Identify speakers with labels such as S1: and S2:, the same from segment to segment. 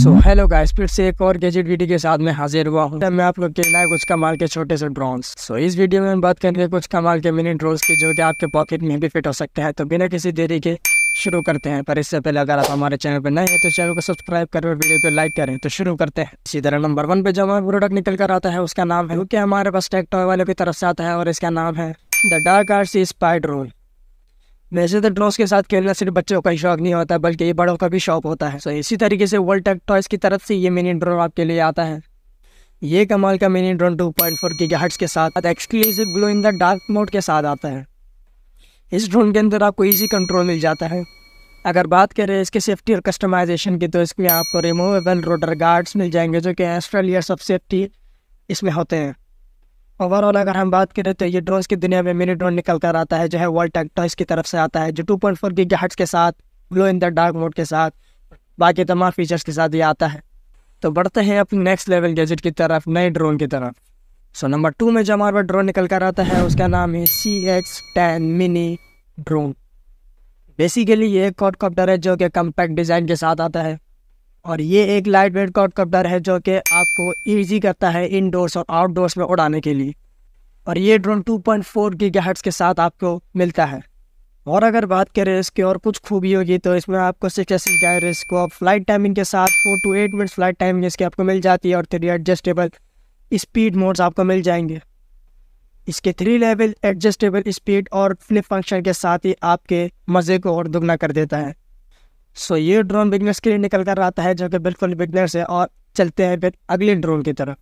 S1: so hello guys फिर से एक और गैजेट वीडियो के साथ मैं हाजिर हुआ हूँ मैं आप लोग के लिए कुछ कमाल के छोटे से ड्रोन्स सो so, इस वीडियो में हम बात करेंगे कुछ कमाल के मिनी ड्रोन्स की जो कि आपके पॉकेट में भी फिट हो सकते हैं तो बिना किसी देरी के शुरू करते हैं पर इससे पहले अगर आप हमारे चैनल पर नए हैं तो चैनल को सब्सक्राइब करें और वीडियो को लाइक करें तो शुरू करते हैं इसी तरह नंबर वन पे जो हमारा प्रोडक्ट निकल कर आता है उसका नाम है क्योंकि हमारे पास टेक्टॉय वालों की तरफ से आता है और इसका नाम है द डार्क आर्ट सी स्पाइड रोल वैसे तो डॉल्स के साथ खेलना सिर्फ बच्चों का ही शौक नहीं होता बल्कि ये बड़ों का भी शौक होता है सो so, इसी तरीके से वर्ल्ड टेक टॉयस की तरफ से ये मिनी ड्रोन आपके लिए आता है ये कमाल का मिनी ड्रोन 2.4 पॉइंट के साथ exclusive glow in the dark mode के साथ आता है इस ड्रोन के अंदर आपको ईजी कंट्रोल मिल जाता है अगर बात करें इसके सेफ्टी और कस्टमाइजेशन की तो इसमें आपको रिमूवेबल रोडर गार्ड्स मिल जाएंगे जो कि एस्ट्रेलियर्स ऑफ सेफ्टी इसमें होते हैं ओवरऑल अगर हम बात करें तो ये ड्रोन्स की दुनिया में मिनी ड्रोन निकल कर आता है जो है वर्ल्ड टेक्टॉइस की तरफ से आता है जो टू पॉइंट फोर के साथ glow in the dark mode के साथ बाकी तमाम फीचर्स के साथ ये आता है तो बढ़ते हैं अपने नेक्स्ट लेवल गैजेट की तरफ नए ड्रोन की तरफ सो नंबर टू में जो हमारे ड्रोन निकल कर आता है उसका नाम है C X ten mini drone basically ये एक कॉडकॉप्टर है जो कि कम्पैक्ट डिज़ाइन के साथ आता है और ये एक लाइट वेट का कपडर है जो कि आपको ईजी करता है इनडोर्स और आउटडोर्स में उड़ाने के लिए और ये ड्रोन 2.4 पॉइंट के साथ आपको मिलता है और अगर बात करें इसके और कुछ खूबियों की तो इसमें आपको सिक्स एस गायरस को फ्लाइट टाइमिंग के साथ four to eight minutes flight timing इसकी आपको मिल जाती है और थ्री एडजस्टेबल स्पीड मोड्स आपको मिल जाएंगे इसके थ्री लेवल एडजस्टेबल स्पीड और फ्लिप फंक्शन के साथ ही आपके मज़े को और दुगना कर देता है सो ये ड्रोन बिगनर्स के लिए निकल कर आता है जो कि बिल्कुल बिगनर्स है और चलते हैं फिर अगले ड्रोन की तरफ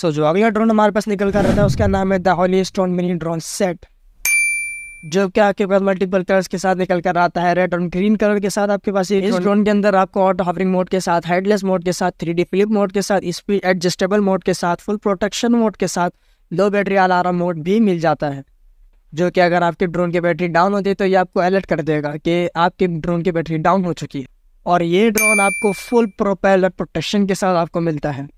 S1: सो जो अगला ड्रोन हमारे पास निकल कर रहता है उसका नाम है the Holy Stone mini drone set जो कि आपके पास मल्टीपल कलर्स के साथ निकल कर आता है रेड और ग्रीन कलर के साथ आपके पास इस ड्रोन के अंदर आपको ऑटो हॉवरिंग मोड के साथ हेडलेस मोड के साथ थ्री डी फ्लिप मोड के साथ स्पीड एडजस्टेबल मोड के साथ फुल प्रोटेक्शन मोड के साथ लो बैटरी अलार्म मोड भी मिल जाता है जो कि अगर आपके ड्रोन की बैटरी डाउन होती है तो ये आपको अलर्ट कर देगा कि आपके ड्रोन की बैटरी डाउन हो चुकी है और ये ड्रोन आपको फुल प्रोपेलर प्रोटेक्शन के साथ आपको मिलता है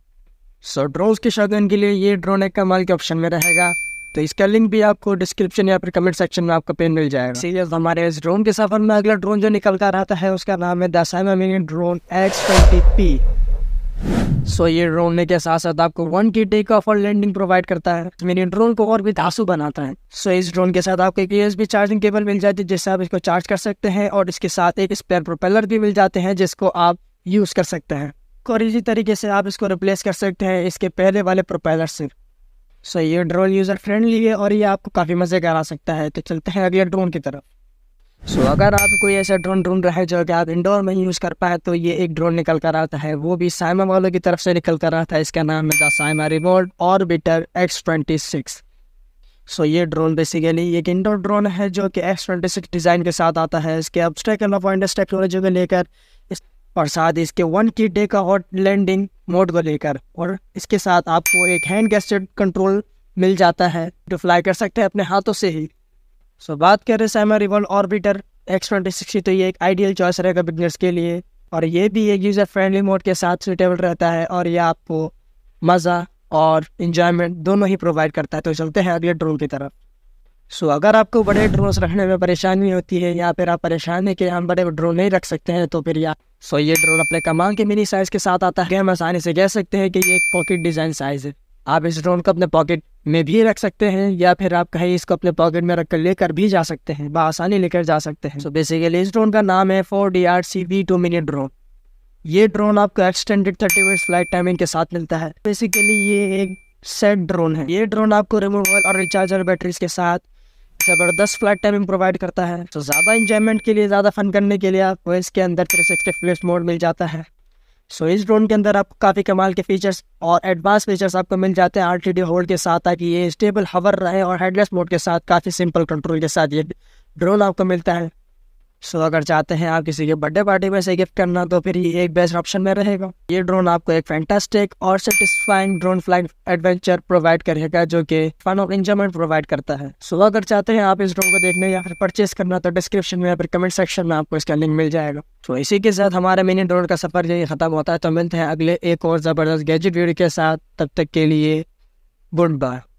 S1: सो ड्रोन के शौकीन के लिए ये ड्रोन एक कमाल के ऑप्शन में रहेगा तो इसका लिंक भी आपको डिस्क्रिप्शन या फिर कमेंट सेक्शन में आपको पेन मिल जाएगा इसीलिए हमारे इस ड्रोन के सफ़र में अगला ड्रोन जो निकल कर आता है उसका नाम है the Syma mini drone X twenty P so so, ये रोलने के साथ साथ आपको वन की टेक ऑफ और लैंडिंग प्रोवाइड करता है तो मेरी ड्रोन को और भी धासु बनाता है सो so, इस ड्रोन के साथ आपको एक यूएसबी चार्जिंग केबल मिल जाती है जिससे आप इसको चार्ज कर सकते हैं और इसके साथ एक स्पेयर प्रोपेलर भी मिल जाते हैं जिसको आप यूज़ कर सकते हैं और इसी तरीके से आप इसको रिप्लेस कर सकते हैं इसके पहले वाले प्रोपेलर से सो so, ये ड्रोन यूज़र फ्रेंडली है और ये आपको काफ़ी मज़े करा सकता है तो चलते हैं अगले ड्रोन की तरफ सो so, अगर आप कोई ऐसा ड्रोन ढूंढ रहे हैं जो कि आप इंडोर में यूज़ कर पाए तो ये एक ड्रोन निकल कर आता है वो भी साइमा वालों की तरफ से निकल कर आता है इसका नाम है the Syma remote orbiter X twenty six so ये ड्रोन बेसिकली एक इंडोर ड्रोन है जो कि एक्स ट्वेंटी सिक्स डिज़ाइन के साथ आता है इसके अब्स्ट्रैकल पॉइंटस टेक्नोलॉजी को लेकर और साथ इसके वन की डे का हॉट लैंडिंग मोड को लेकर और इसके साथ आपको एक हैंड गेस्टेड कंट्रोल मिल जाता है जो फ्लाई कर सकते हैं अपने हाथों से ही सो कर बात करें सैमर revolve orbiter X twenty sixty तो ये एक आइडियल चॉइस रहेगा बिजनेस के लिए और ये भी एक यूज़र फ्रेंडली मोड के साथ सुटेबल रहता है और ये आपको मज़ा और इन्जॉयमेंट दोनों ही प्रोवाइड करता है तो चलते हैं अगले ड्रोन की तरफ सो so, अगर आपको बड़े ड्रोन्स रखने में परेशानी होती है या फिर आप परेशान है कि हम बड़े ड्रोन नहीं रख सकते हैं तो फिर या सो so, ये ड्रोन अपने कमांग के मिनी साइज़ के साथ आता है हम आसानी से कह सकते हैं कि ये एक पॉकेट डिज़ाइन साइज़ है आप इस ड्रोन को अपने पॉकेट में भी रख सकते हैं या फिर आप कहीं इसको अपने पॉकेट में रख लेकर भी जा सकते हैं बसानी लेकर जा सकते हैं सो so बेसिकली इस ड्रोन का नाम है four D R C B two minute drone ये ड्रोन आपको extended thirty minute flight timing के साथ मिलता है बेसिकली ये एक सेट ड्रोन है ये ड्रोन आपको रिमूवेबल और रिचार्जर बैटरीज के साथ ज़बरदस्त फ्लाइट टाइमिंग प्रोवाइड करता है तो ज़्यादा इंजॉयमेंट के लिए ज़्यादा फन करने के लिए आपको इसके अंदर थ्री सिक्सटी मोड मिल जाता है सो इस ड्रोन के अंदर आपको काफ़ी कमाल के फीचर्स और एडवांस फीचर्स आपको मिल जाते हैं आर टी डी होल्ड के साथ ताकि ये स्टेबल हवर रहे और हेडलेस मोड के साथ काफ़ी सिंपल कंट्रोल के साथ ये ड्रोन आपको मिलता है सो so, अगर चाहते हैं आप किसी के बर्थडे पार्टी में से गिफ्ट करना तो फिर ये एक बेस्ट ऑप्शन में रहेगा ये ड्रोन आपको एक फैंटास्टिक और satisfying drone flight adventure provide करेगा जो कि फन ऑफ एंजॉयमेंट प्रोवाइड करता है सो so, अगर चाहते हैं आप इस ड्रोन को देखने या फिर परचेस करना तो डिस्क्रिप्शन में या फिर कमेंट सेक्शन में आपको इसका लिंक मिल जाएगा तो so, इसी के साथ हमारे मिनी ड्रोन का सफर यही खत्म होता है तो मिलते हैं अगले एक और जबरदस्त गैजेट वीडियो के साथ तब तक के लिए गुड बाय